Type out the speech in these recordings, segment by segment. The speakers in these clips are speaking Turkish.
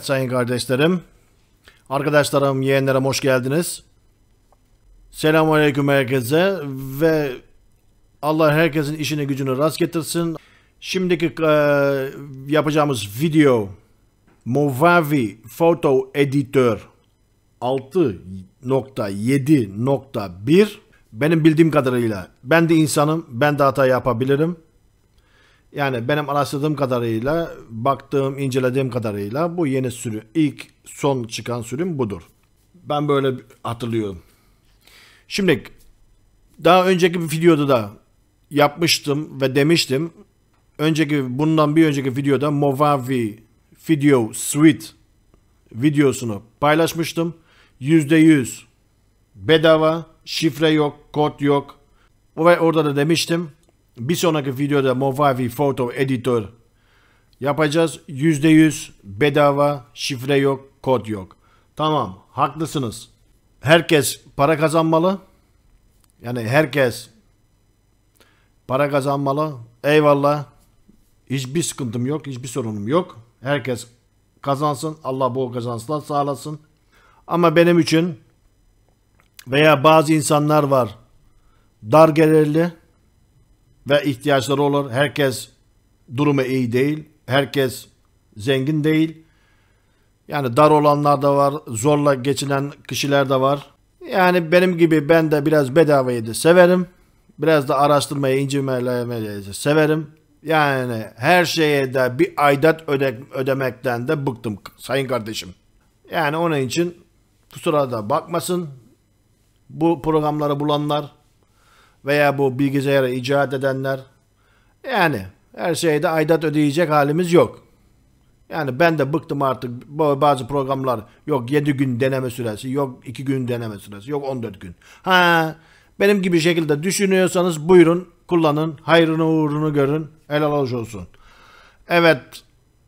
Evet sayın kardeşlerim. Arkadaşlarım, yeğenlerim hoş geldiniz. Selamünaleyküm herkese ve Allah herkesin işini gücünü rast getirsin. Şimdiki e, yapacağımız video Movavi Photo Editor 6.7.1 benim bildiğim kadarıyla ben de insanım, ben de hata yapabilirim. Yani benim araştırdığım kadarıyla, baktığım, incelediğim kadarıyla bu yeni sürü, ilk son çıkan sürüm budur. Ben böyle hatırlıyorum. Şimdi daha önceki bir videoda da yapmıştım ve demiştim. Önceki bundan bir önceki videoda Movavi Video Suite videosunu paylaşmıştım. %100 bedava, şifre yok, kod yok. Ve orada da demiştim bir sonraki videoda Movavi Photo Editor yapacağız. %100 bedava, şifre yok, kod yok. Tamam, haklısınız. Herkes para kazanmalı. Yani herkes para kazanmalı. Eyvallah. Hiçbir sıkıntım yok, hiçbir sorunum yok. Herkes kazansın. Allah bol kazançlar sağlasın. Ama benim için veya bazı insanlar var dar gelirli ve ihtiyaçları olur. Herkes durumu iyi değil. Herkes zengin değil. Yani dar olanlar da var. Zorla geçinen kişiler de var. Yani benim gibi ben de biraz bedavayı da severim. Biraz da araştırmayı, incelemeyi severim. Yani her şeye de bir aidat öde ödemekten de bıktım sayın kardeşim. Yani onun için kusura da bakmasın. Bu programları bulanlar veya bu bilgisayarı icat edenler yani her şeyde aidat ödeyecek halimiz yok. Yani ben de bıktım artık bazı programlar yok 7 gün deneme süresi, yok 2 gün deneme süresi, yok 14 gün. Ha benim gibi şekilde düşünüyorsanız buyurun kullanın, hayrını uğrunu görün, helal hoş olsun. Evet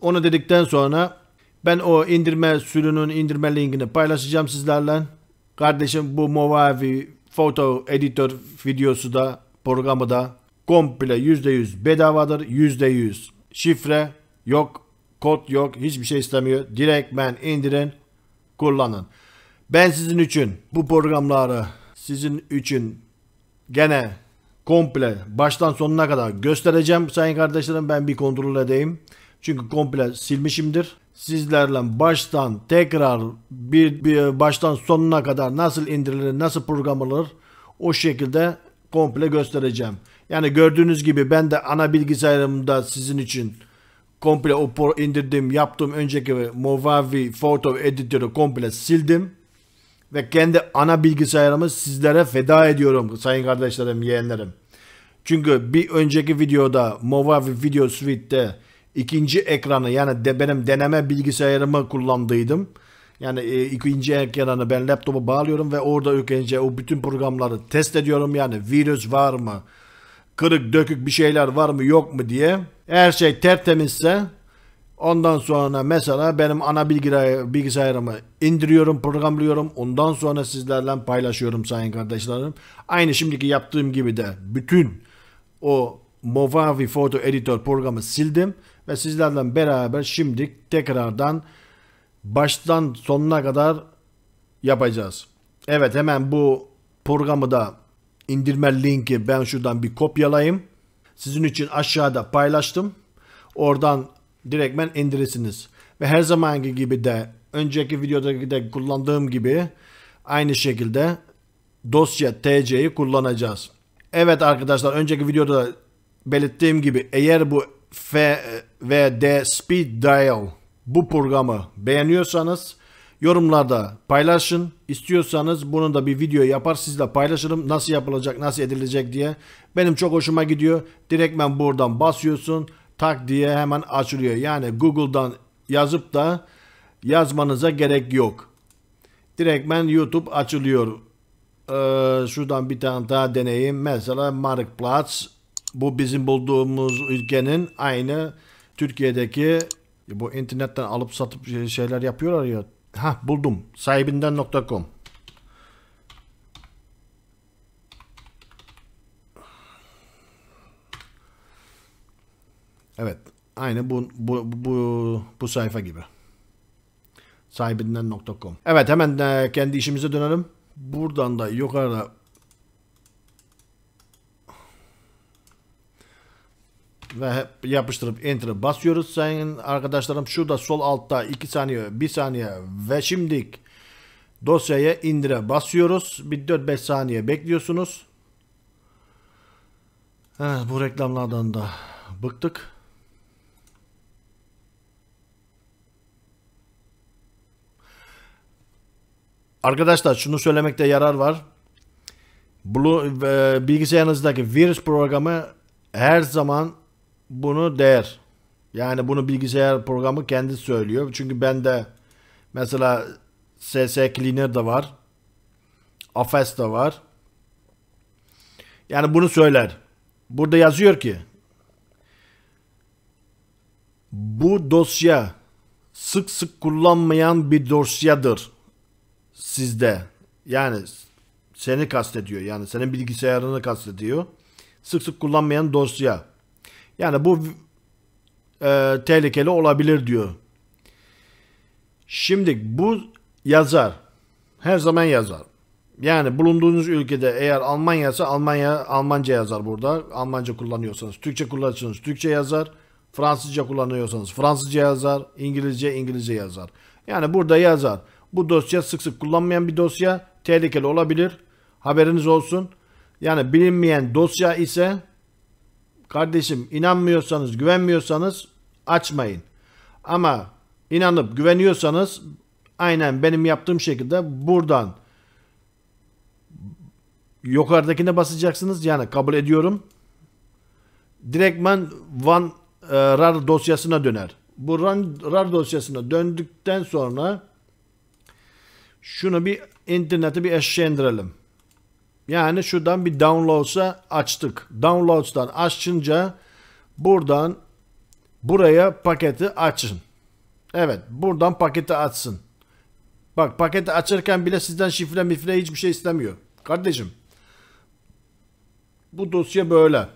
onu dedikten sonra ben o indirme sürünün indirme linkini paylaşacağım sizlerle. Kardeşim bu Movavi foto editör videosu da programı da komple %100 bedavadır. %100 şifre yok, kod yok, hiçbir şey istemiyor. Direktmen indirin, kullanın. Ben sizin için bu programları sizin için gene komple baştan sonuna kadar göstereceğim sayın kardeşlerim ben bir kontrol edeyim. Çünkü komple silmişimdir sizlerle baştan tekrar bir, bir baştan sonuna kadar nasıl indirilir, nasıl programlanır o şekilde komple göstereceğim. Yani gördüğünüz gibi ben de ana bilgisayarımda sizin için komple o indirdim, yaptım önceki Movavi Photo Editor'ı komple sildim. Ve kendi ana bilgisayarımı sizlere feda ediyorum sayın kardeşlerim, yeğenlerim. Çünkü bir önceki videoda Movavi Video Suite'de ikinci ekranı yani de benim deneme bilgisayarımı kullandıydım. Yani e, ikinci ekranı ben laptopa bağlıyorum ve orada önce o bütün programları test ediyorum. Yani virüs var mı? Kırık dökük bir şeyler var mı yok mu diye. Her şey tertemizse ondan sonra mesela benim ana bilgisayarımı indiriyorum, programlıyorum. Ondan sonra sizlerle paylaşıyorum sayın kardeşlerim. Aynı şimdiki yaptığım gibi de bütün o Movavi Photo Editor programı sildim ve sizlerle beraber şimdi tekrardan baştan sonuna kadar yapacağız. Evet hemen bu programı da indirme linki ben şuradan bir kopyalayayım. Sizin için aşağıda paylaştım. Oradan direktmen indirirsiniz. Ve her zamanki gibi de önceki videoda de kullandığım gibi aynı şekilde dosya TC'yi kullanacağız. Evet arkadaşlar önceki videoda belirttiğim gibi eğer bu F Speed Dial bu programı beğeniyorsanız yorumlarda paylaşın. İstiyorsanız bunu da bir video yapar sizle paylaşırım. Nasıl yapılacak, nasıl edilecek diye. Benim çok hoşuma gidiyor. Direktmen buradan basıyorsun. Tak diye hemen açılıyor. Yani Google'dan yazıp da yazmanıza gerek yok. Direktmen YouTube açılıyor. Ee, şuradan bir tane daha deneyeyim Mesela Markplatz bu bizim bulduğumuz ülkenin aynı Türkiye'deki bu internetten alıp satıp şey, şeyler yapıyorlar ya. Ha buldum. Sahibinden.com Evet. Aynı bu, bu, bu, bu sayfa gibi. Sahibinden.com Evet hemen e, kendi işimize dönelim. Buradan da yukarıda ve yapıştırıp enter'ı basıyoruz. Sayın arkadaşlarım şurada sol altta 2 saniye 1 saniye ve şimdi dosyaya indire basıyoruz. Bir 4-5 saniye bekliyorsunuz. Heh, bu reklamlardan da bıktık. Arkadaşlar şunu söylemekte yarar var. E, bilgisayarınızdaki virüs programı her zaman bunu der. Yani bunu bilgisayar programı kendi söylüyor. Çünkü ben de mesela SS Cleaner de var. Afes de var. Yani bunu söyler. Burada yazıyor ki bu dosya sık sık kullanmayan bir dosyadır sizde. Yani seni kastediyor. Yani senin bilgisayarını kastediyor. Sık sık kullanmayan dosya. Yani bu e, tehlikeli olabilir diyor. Şimdi bu yazar. Her zaman yazar. Yani bulunduğunuz ülkede eğer Almanya ise Almanya Almanca yazar burada. Almanca kullanıyorsanız, Türkçe kullanıyorsanız Türkçe yazar. Fransızca kullanıyorsanız Fransızca yazar, İngilizce İngilizce yazar. Yani burada yazar. Bu dosya sık sık kullanmayan bir dosya, tehlikeli olabilir. Haberiniz olsun. Yani bilinmeyen dosya ise Kardeşim inanmıyorsanız, güvenmiyorsanız açmayın. Ama inanıp güveniyorsanız aynen benim yaptığım şekilde buradan yukarıdakine basacaksınız. Yani kabul ediyorum. Direktman Van e, RAR dosyasına döner. Bu RAR dosyasına döndükten sonra şunu bir internete bir eşleştirelim. Yani şuradan bir downloads'a açtık. Downloadsdan açınca buradan buraya paketi açın. Evet buradan paketi açsın. Bak paketi açarken bile sizden şifre mifre hiçbir şey istemiyor. Kardeşim bu dosya böyle.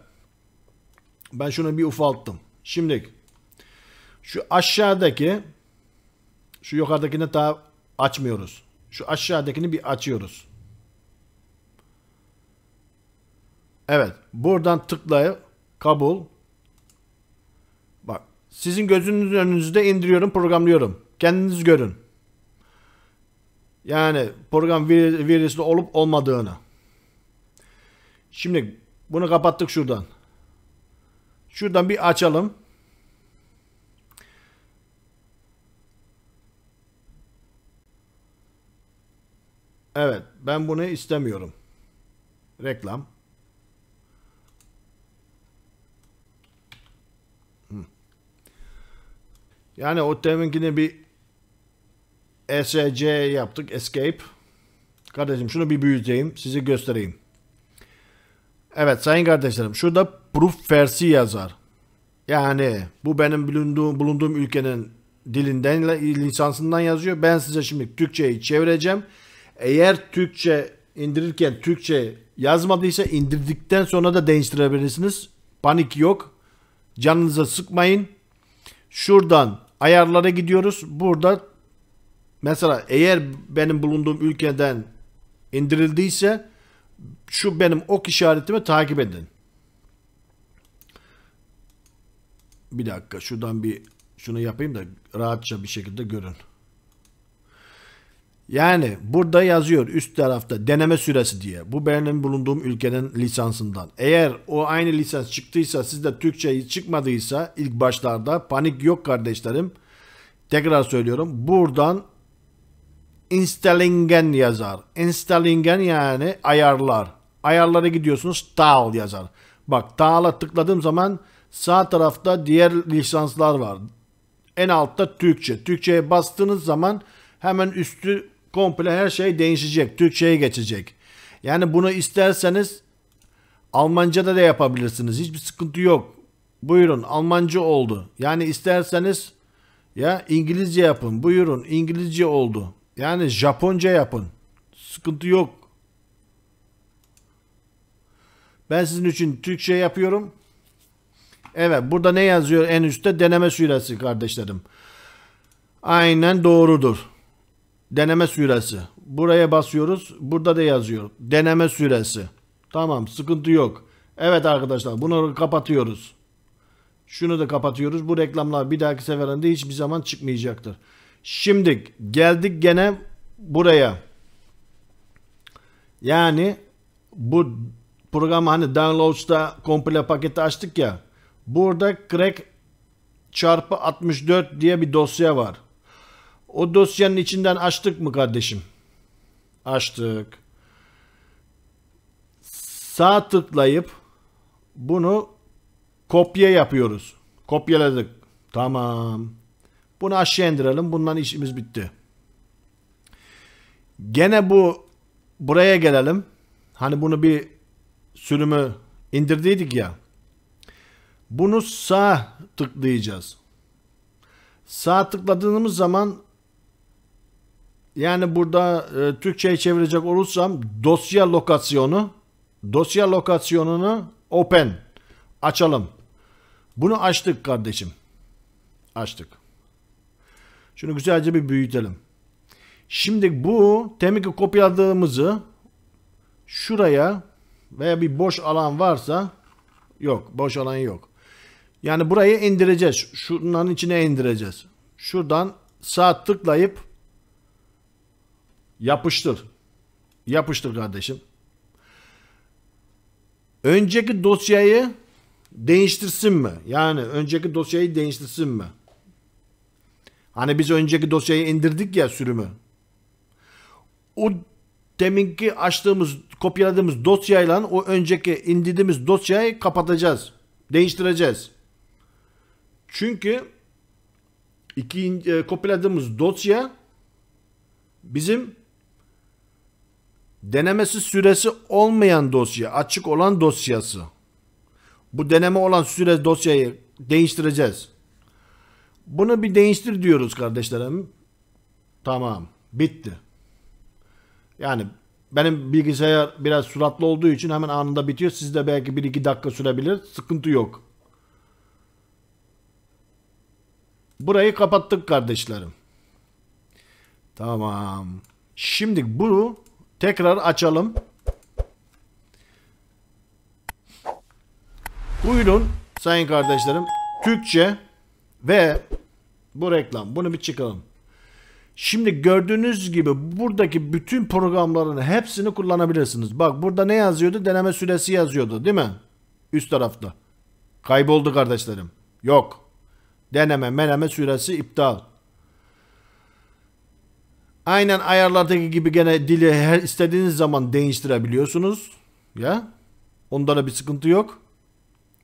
Ben şunu bir ufalttım. Şimdi şu aşağıdaki şu yukarıdakini daha açmıyoruz. Şu aşağıdakini bir açıyoruz. Evet. Buradan tıklayıp kabul. Bak. Sizin gözünüzün önünüzde indiriyorum, programlıyorum. Kendiniz görün. Yani program vir virüslü olup olmadığını. Şimdi bunu kapattık şuradan. Şuradan bir açalım. Evet, ben bunu istemiyorum. Reklam. Yani o deminkine bir ESC yaptık. Escape. Kardeşim şunu bir büyüteyim. Size göstereyim. Evet sayın kardeşlerim. Şurada proof versi yazar. Yani bu benim bulunduğum, bulunduğum ülkenin dilinden, lisansından yazıyor. Ben size şimdi Türkçe'yi çevireceğim. Eğer Türkçe indirirken Türkçe yazmadıysa indirdikten sonra da değiştirebilirsiniz. Panik yok. Canınıza sıkmayın. Şuradan ayarlara gidiyoruz. Burada mesela eğer benim bulunduğum ülkeden indirildiyse şu benim ok işaretimi takip edin. Bir dakika şuradan bir şunu yapayım da rahatça bir şekilde görün. Yani burada yazıyor üst tarafta deneme süresi diye. Bu benim bulunduğum ülkenin lisansından. Eğer o aynı lisans çıktıysa sizde Türkçe çıkmadıysa ilk başlarda panik yok kardeşlerim. Tekrar söylüyorum. Buradan installingen yazar. Installingen yani ayarlar. Ayarlara gidiyorsunuz tal yazar. Bak tal'a tıkladığım zaman sağ tarafta diğer lisanslar var. En altta Türkçe. Türkçe'ye bastığınız zaman hemen üstü komple her şey değişecek. Türkçe'ye geçecek. Yani bunu isterseniz Almanca'da da yapabilirsiniz. Hiçbir sıkıntı yok. Buyurun Almanca oldu. Yani isterseniz ya İngilizce yapın. Buyurun İngilizce oldu. Yani Japonca yapın. Sıkıntı yok. Ben sizin için Türkçe yapıyorum. Evet burada ne yazıyor en üstte deneme süresi kardeşlerim. Aynen doğrudur deneme süresi. Buraya basıyoruz. Burada da yazıyor. Deneme süresi. Tamam sıkıntı yok. Evet arkadaşlar bunu kapatıyoruz. Şunu da kapatıyoruz. Bu reklamlar bir dahaki seferinde hiçbir zaman çıkmayacaktır. Şimdi geldik gene buraya. Yani bu programı hani downloads'ta komple paketi açtık ya. Burada crack çarpı 64 diye bir dosya var. O dosyanın içinden açtık mı kardeşim? Açtık. Sağ tıklayıp bunu kopya yapıyoruz. Kopyaladık. Tamam. Bunu aşağı indirelim. Bundan işimiz bitti. Gene bu buraya gelelim. Hani bunu bir sürümü indirdiydik ya. Bunu sağ tıklayacağız. Sağ tıkladığımız zaman yani burada e, Türkçe'ye çevirecek olursam dosya lokasyonu, dosya lokasyonunu open açalım. Bunu açtık kardeşim. Açtık. Şunu güzelce bir büyütelim. Şimdi bu temiki kopyaladığımızı şuraya veya bir boş alan varsa yok boş alan yok. Yani burayı indireceğiz. Şunların içine indireceğiz. Şuradan sağ tıklayıp Yapıştır. Yapıştır kardeşim. Önceki dosyayı değiştirsin mi? Yani önceki dosyayı değiştirsin mi? Hani biz önceki dosyayı indirdik ya sürümü. O deminki açtığımız, kopyaladığımız dosyayla o önceki indirdiğimiz dosyayı kapatacağız. Değiştireceğiz. Çünkü iki e, kopyaladığımız dosya bizim Denemesi süresi olmayan dosya, açık olan dosyası. Bu deneme olan süre dosyayı değiştireceğiz. Bunu bir değiştir diyoruz kardeşlerim. Tamam, bitti. Yani benim bilgisayar biraz suratlı olduğu için hemen anında bitiyor. Sizde belki 1-2 dakika sürebilir. Sıkıntı yok. Burayı kapattık kardeşlerim. Tamam. Şimdi bu Tekrar açalım. Buyurun sayın kardeşlerim. Türkçe ve bu reklam. Bunu bir çıkalım. Şimdi gördüğünüz gibi buradaki bütün programların hepsini kullanabilirsiniz. Bak burada ne yazıyordu? Deneme süresi yazıyordu değil mi? Üst tarafta. Kayboldu kardeşlerim. Yok. Deneme meneme süresi iptal. Aynen ayarlardaki gibi gene dili her istediğiniz zaman değiştirebiliyorsunuz. Ya. Onda da bir sıkıntı yok.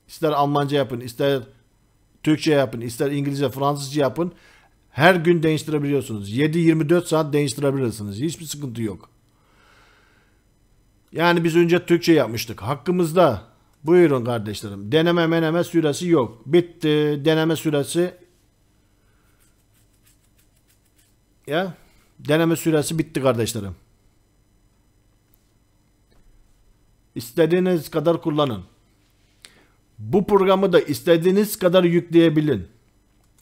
İster Almanca yapın, ister Türkçe yapın, ister İngilizce, Fransızca yapın. Her gün değiştirebiliyorsunuz. 7-24 saat değiştirebilirsiniz. Hiçbir sıkıntı yok. Yani biz önce Türkçe yapmıştık. Hakkımızda. Buyurun kardeşlerim. Deneme meneme süresi yok. Bitti. Deneme süresi. Ya. Deneme süresi bitti kardeşlerim. İstediğiniz kadar kullanın. Bu programı da istediğiniz kadar yükleyebilin.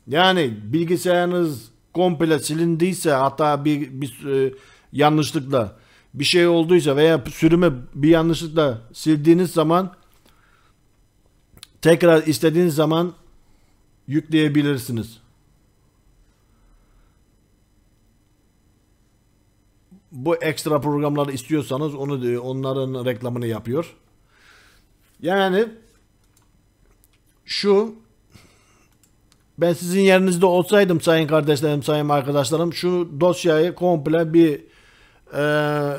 Yani bilgisayarınız komple silindiyse hatta bir, bir e, yanlışlıkla bir şey olduysa veya sürümü bir yanlışlıkla sildiğiniz zaman tekrar istediğiniz zaman yükleyebilirsiniz. bu ekstra programları istiyorsanız onu e, onların reklamını yapıyor. Yani şu ben sizin yerinizde olsaydım sayın kardeşlerim, sayın arkadaşlarım şu dosyayı komple bir e,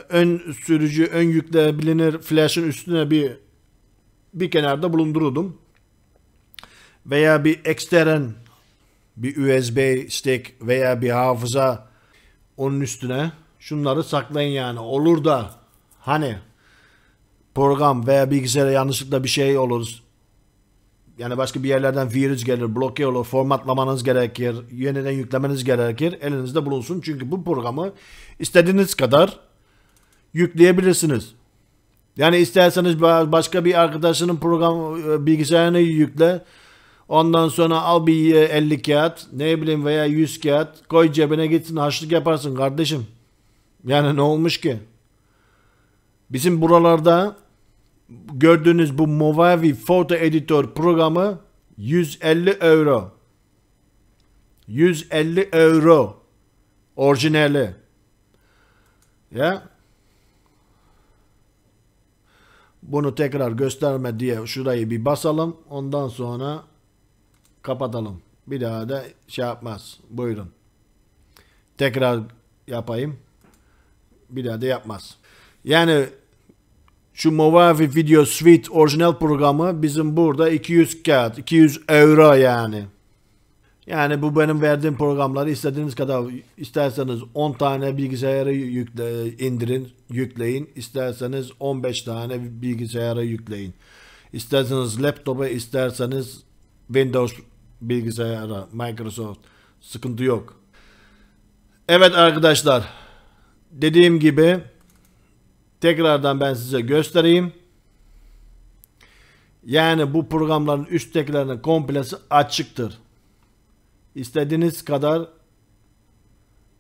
ön sürücü, ön yükle bilinir flash'ın üstüne bir bir kenarda bulundururdum. Veya bir ekstern bir USB stick veya bir hafıza onun üstüne şunları saklayın yani. Olur da hani program veya bilgisayara yanlışlıkla bir şey olur. Yani başka bir yerlerden virüs gelir, bloke olur, formatlamanız gerekir, yeniden yüklemeniz gerekir. Elinizde bulunsun çünkü bu programı istediğiniz kadar yükleyebilirsiniz. Yani isterseniz başka bir arkadaşının program e, bilgisayarını yükle. Ondan sonra al bir 50 kağıt, ne bileyim veya 100 kağıt koy cebine gitsin haşlık yaparsın kardeşim. Yani ne olmuş ki? Bizim buralarda gördüğünüz bu Movavi Photo Editor programı 150 euro. 150 euro. Orijinali. Ya. Bunu tekrar gösterme diye şurayı bir basalım. Ondan sonra kapatalım. Bir daha da şey yapmaz. Buyurun. Tekrar yapayım bir daha da yapmaz. Yani şu Movavi Video Suite orijinal programı bizim burada 200 kağıt, 200 euro yani. Yani bu benim verdiğim programları istediğiniz kadar isterseniz 10 tane bilgisayarı yükle, indirin, yükleyin. İsterseniz 15 tane bilgisayara yükleyin. İsterseniz laptopa, isterseniz Windows bilgisayara, Microsoft. Sıkıntı yok. Evet arkadaşlar dediğim gibi tekrardan ben size göstereyim. Yani bu programların üsttekilerinin komplesi açıktır. İstediğiniz kadar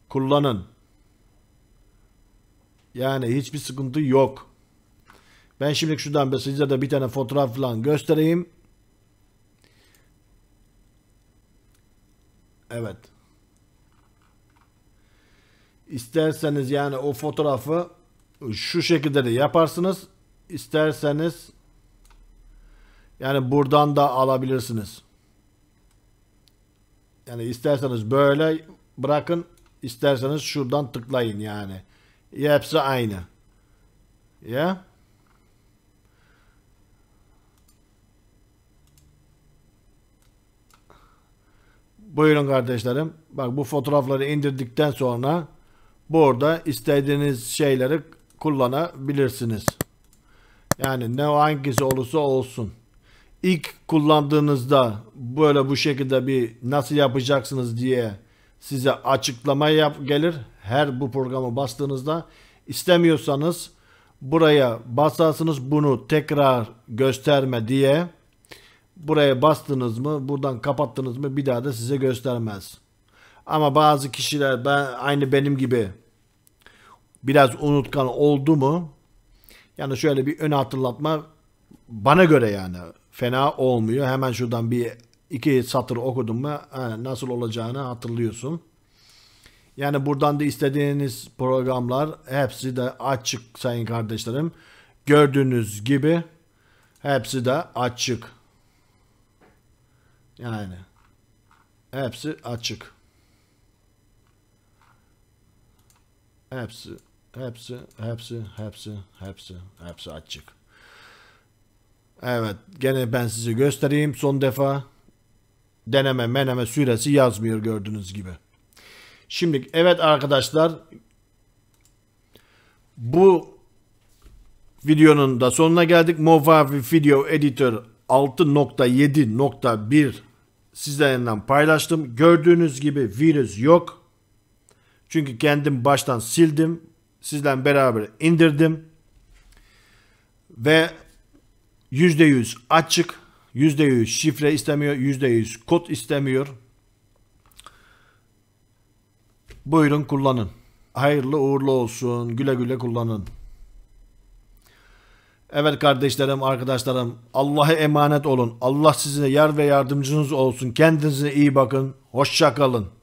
kullanın. Yani hiçbir sıkıntı yok. Ben şimdi şuradan size de bir tane fotoğraf falan göstereyim. Evet. İsterseniz yani o fotoğrafı şu şekilde de yaparsınız. İsterseniz yani buradan da alabilirsiniz. Yani isterseniz böyle bırakın. isterseniz şuradan tıklayın yani. Hepsi aynı. Ya. Yeah. Buyurun kardeşlerim. Bak bu fotoğrafları indirdikten sonra burada istediğiniz şeyleri kullanabilirsiniz. Yani ne hangisi olursa olsun. İlk kullandığınızda böyle bu şekilde bir nasıl yapacaksınız diye size açıklama yap gelir. Her bu programı bastığınızda istemiyorsanız buraya basarsınız bunu tekrar gösterme diye. Buraya bastınız mı buradan kapattınız mı bir daha da size göstermez. Ama bazı kişiler ben aynı benim gibi biraz unutkan oldu mu? Yani şöyle bir ön hatırlatma bana göre yani fena olmuyor. Hemen şuradan bir iki satır okudun mu nasıl olacağını hatırlıyorsun. Yani buradan da istediğiniz programlar hepsi de açık sayın kardeşlerim. Gördüğünüz gibi hepsi de açık. Yani hepsi açık. Hepsi Hepsi, hepsi, hepsi, hepsi, hepsi açık. Evet, gene ben size göstereyim son defa. Deneme meneme süresi yazmıyor gördüğünüz gibi. Şimdi evet arkadaşlar bu videonun da sonuna geldik. Movavi Video Editor 6.7.1 sizlerle paylaştım. Gördüğünüz gibi virüs yok. Çünkü kendim baştan sildim sizden beraber indirdim. Ve %100 açık, %100 şifre istemiyor, %100 kod istemiyor. Buyurun kullanın. Hayırlı uğurlu olsun. Güle güle kullanın. Evet kardeşlerim, arkadaşlarım Allah'a emanet olun. Allah size yar ve yardımcınız olsun. Kendinize iyi bakın. Hoşça kalın.